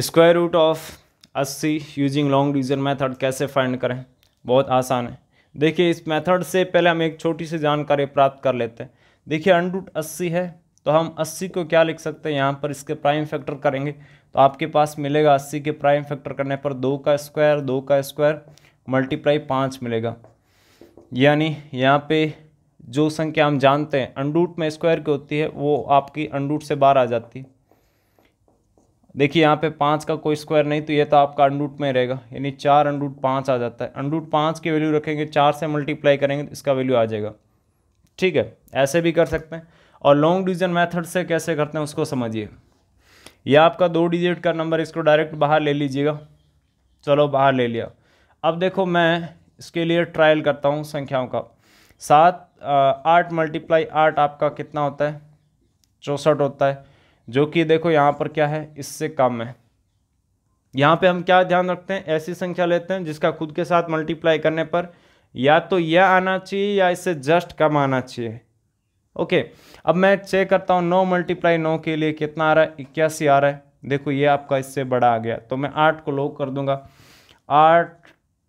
square root of अस्सी using long division method कैसे find करें बहुत आसान है देखिए इस मेथड से पहले हम एक छोटी सी जानकारी प्राप्त कर लेते हैं देखिए अंड रूट अस्सी है तो हम अस्सी को क्या लिख सकते हैं यहाँ पर इसके प्राइम फैक्टर करेंगे तो आपके पास मिलेगा अस्सी के प्राइम फैक्टर करने पर दो का स्क्वायर दो का स्क्वायर मल्टीप्लाई पाँच मिलेगा यानी यहाँ पे जो संख्या हम जानते हैं अंडूट में स्क्वायर की होती है वो आपकी अंडूट से बाहर आ जाती है देखिए यहाँ पे पाँच का कोई स्क्वायर नहीं तो ये तो आपका अंडूट में रहेगा यानी चार अंडूट पाँच आ जाता है अंडूट पाँच की वैल्यू रखेंगे चार से मल्टीप्लाई करेंगे तो इसका वैल्यू आ जाएगा ठीक है ऐसे भी कर सकते हैं और लॉन्ग डिविजन मेथड से कैसे करते हैं उसको समझिए यह आपका दो डिजिट का नंबर इसको डायरेक्ट बाहर ले लीजिएगा चलो बाहर ले लिया अब देखो मैं इसके लिए ट्रायल करता हूँ संख्याओं का सात आठ मल्टीप्लाई आठ आपका कितना होता है चौंसठ होता है जो कि देखो यहाँ पर क्या है इससे कम है यहाँ पे हम क्या ध्यान रखते हैं ऐसी संख्या लेते हैं जिसका खुद के साथ मल्टीप्लाई करने पर या तो यह आना चाहिए या इससे जस्ट कम आना चाहिए ओके अब मैं चेक करता हूँ नौ मल्टीप्लाई नौ के लिए कितना आ रहा है इक्यासी आ रहा है देखो ये आपका इससे बड़ा आ गया तो मैं आठ को लोक कर दूंगा आठ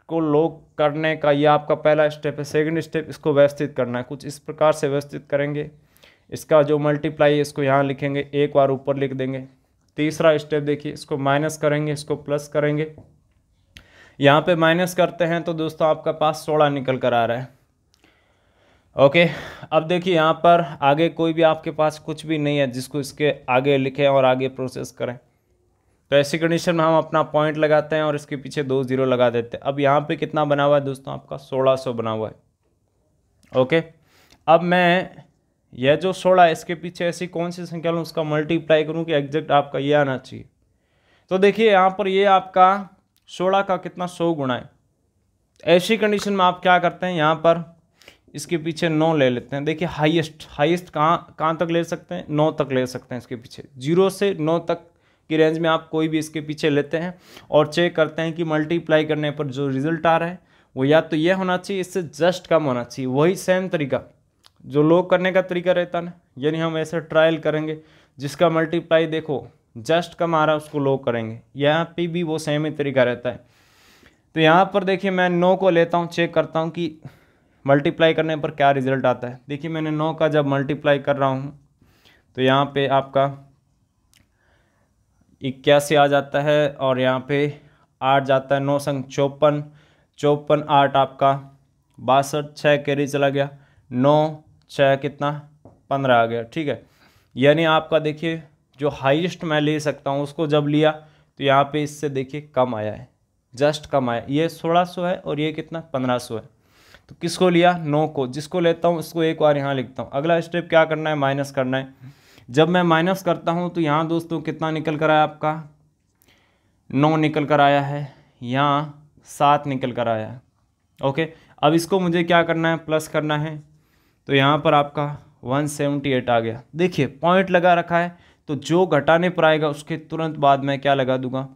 को लोक करने का ये आपका पहला स्टेप है सेकंड स्टेप इसको व्यवस्थित करना है कुछ इस प्रकार से व्यवस्थित करेंगे इसका जो मल्टीप्लाई है इसको यहाँ लिखेंगे एक बार ऊपर लिख देंगे तीसरा स्टेप देखिए इसको माइनस करेंगे इसको प्लस करेंगे यहाँ पे माइनस करते हैं तो दोस्तों आपका पास सोलह निकल कर आ रहा है ओके अब देखिए यहाँ पर आगे कोई भी आपके पास कुछ भी नहीं है जिसको इसके आगे लिखें और आगे प्रोसेस करें तो ऐसी कंडीशन में हम अपना पॉइंट लगाते हैं और इसके पीछे दो जीरो लगा देते हैं अब यहाँ पे कितना बना हुआ है दोस्तों आपका सोलह सौ बना हुआ है ओके अब मैं यह जो सोलह इसके पीछे ऐसी कौन सी संख्या लूँ उसका मल्टीप्लाई करूँ कि एग्जैक्ट आपका ये आना चाहिए तो देखिए यहाँ पर ये आपका सोलह का कितना सौ गुणा है ऐसी कंडीशन में आप क्या करते हैं यहाँ पर इसके पीछे नौ ले लेते हैं देखिए हाईएस्ट हाईएस्ट कहाँ कहाँ तक ले सकते हैं नौ तक ले सकते हैं इसके पीछे जीरो से नौ तक की रेंज में आप कोई भी इसके पीछे लेते हैं और चेक करते हैं कि मल्टीप्लाई करने पर जो रिजल्ट आ रहा है वो या तो ये होना चाहिए इससे जस्ट कम होना चाहिए वही सेम तरीका जो लोग करने का तरीका रहता ना यानी हम ऐसे ट्रायल करेंगे जिसका मल्टीप्लाई देखो जस्ट कम आ रहा है उसको लोग करेंगे यहाँ पे भी वो सेम ही तरीका रहता है तो यहाँ पर देखिए मैं नौ को लेता हूँ चेक करता हूँ कि मल्टीप्लाई करने पर क्या रिजल्ट आता है देखिए मैंने नौ का जब मल्टीप्लाई कर रहा हूँ तो यहाँ पे आपका इक्यासी आ जाता है और यहाँ पे आठ जाता है नौ संग चौपन चौपन आठ आपका बासठ छः कैरी चला गया नौ छः कितना पंद्रह आ गया ठीक है यानी आपका देखिए जो हाईएस्ट मैं ले सकता हूँ उसको जब लिया तो यहाँ पे इससे देखिए कम आया है जस्ट कम आया ये सोलह सौ है और ये कितना पंद्रह सौ है तो किसको लिया नौ को जिसको लेता हूँ उसको एक बार यहाँ लिखता हूँ अगला स्टेप क्या करना है माइनस करना है जब मैं माइनस करता हूँ तो यहाँ दोस्तों कितना निकल कर आया आपका नौ निकल कर आया है यहाँ सात निकल कर आया है ओके अब इसको मुझे क्या करना है प्लस करना है तो यहाँ पर आपका 178 आ गया देखिए पॉइंट लगा रखा है तो जो घटाने पर आएगा उसके तुरंत बाद मैं क्या लगा दूंगा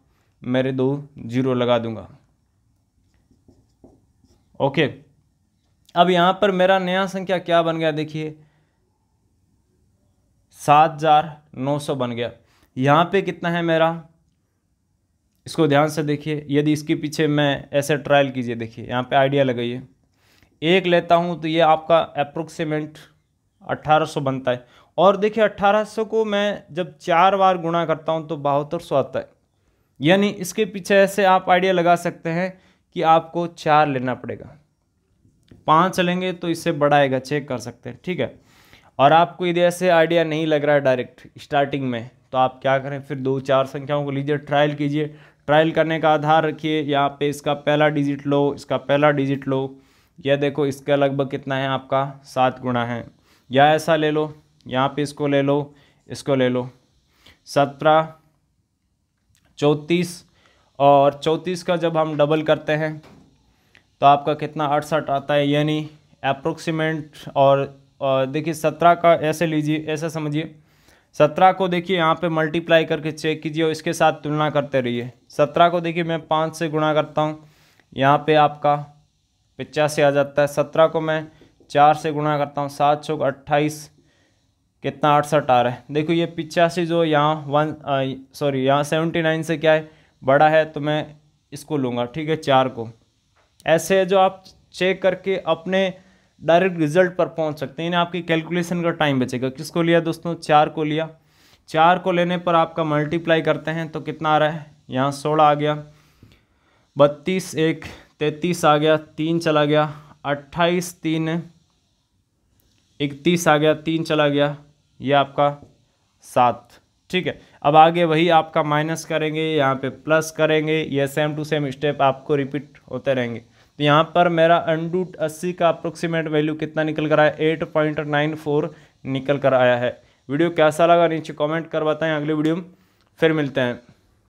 मेरे दो जीरो लगा दूंगा ओके अब यहाँ पर मेरा नया संख्या क्या बन गया देखिए सात हजार नौ सौ बन गया यहाँ पे कितना है मेरा इसको ध्यान से देखिए यदि इसके पीछे मैं ऐसे ट्रायल कीजिए देखिए यहाँ पे आइडिया लगाइए एक लेता हूँ तो ये आपका अप्रोक्सीमेट 1800 बनता है और देखिए 1800 को मैं जब चार बार गुणा करता हूँ तो बहत्तर सौ आता है यानी इसके पीछे ऐसे आप आइडिया लगा सकते हैं कि आपको चार लेना पड़ेगा पाँच लेंगे तो इससे बढ़ाएगा चेक कर सकते हैं ठीक है और आपको यदि ऐसे आइडिया नहीं लग रहा है डायरेक्ट स्टार्टिंग में तो आप क्या करें फिर दो चार संख्याओं को लीजिए ट्रायल कीजिए ट्रायल करने का आधार रखिए यहाँ पे इसका पहला डिजिट लो इसका पहला डिजिट लो यह देखो इसका लगभग कितना है आपका सात गुणा है या ऐसा ले लो यहाँ पे इसको ले लो इसको ले लो सत्रह चौंतीस और चौंतीस का जब हम डबल करते हैं तो आपका कितना अड़सठ आता है यानी अप्रोक्सीमेट और, और देखिए सत्रह का ऐसे लीजिए ऐसा समझिए सत्रह को देखिए यहाँ पे मल्टीप्लाई करके चेक कीजिए और इसके साथ तुलना करते रहिए सत्रह को देखिए मैं पाँच से गुणा करता हूँ यहाँ पे आपका पिचासी आ जाता है सत्रह को मैं चार से गुणा करता हूँ सात सौ अट्ठाईस कितना अड़सठ आ रहा है देखो ये पिचासी जो यहाँ वन सॉरी यहाँ सेवेंटी नाइन से क्या है बड़ा है तो मैं इसको लूँगा ठीक है चार को ऐसे है जो आप चेक करके अपने डायरेक्ट रिजल्ट पर पहुँच सकते हैं आपकी कैलकुलेशन का टाइम बचेगा किसको लिया दोस्तों चार को लिया चार को लेने पर आपका मल्टीप्लाई करते हैं तो कितना आ रहा है यहाँ सोलह आ गया बत्तीस एक तैंतीस आ गया तीन चला गया अट्ठाईस तीन इकतीस आ गया तीन चला गया ये आपका सात ठीक है अब आगे वही आपका माइनस करेंगे यहाँ पे प्लस करेंगे ये सेम टू सेम स्टेप आपको रिपीट होते रहेंगे तो यहाँ पर मेरा अनडूट अस्सी का अप्रोक्सीमेट वैल्यू कितना निकल कर आया एट पॉइंट नाइन फोर निकल कर आया है वीडियो कैसा लगा नीचे कमेंट कर बताएं अगले वीडियो में फिर मिलते हैं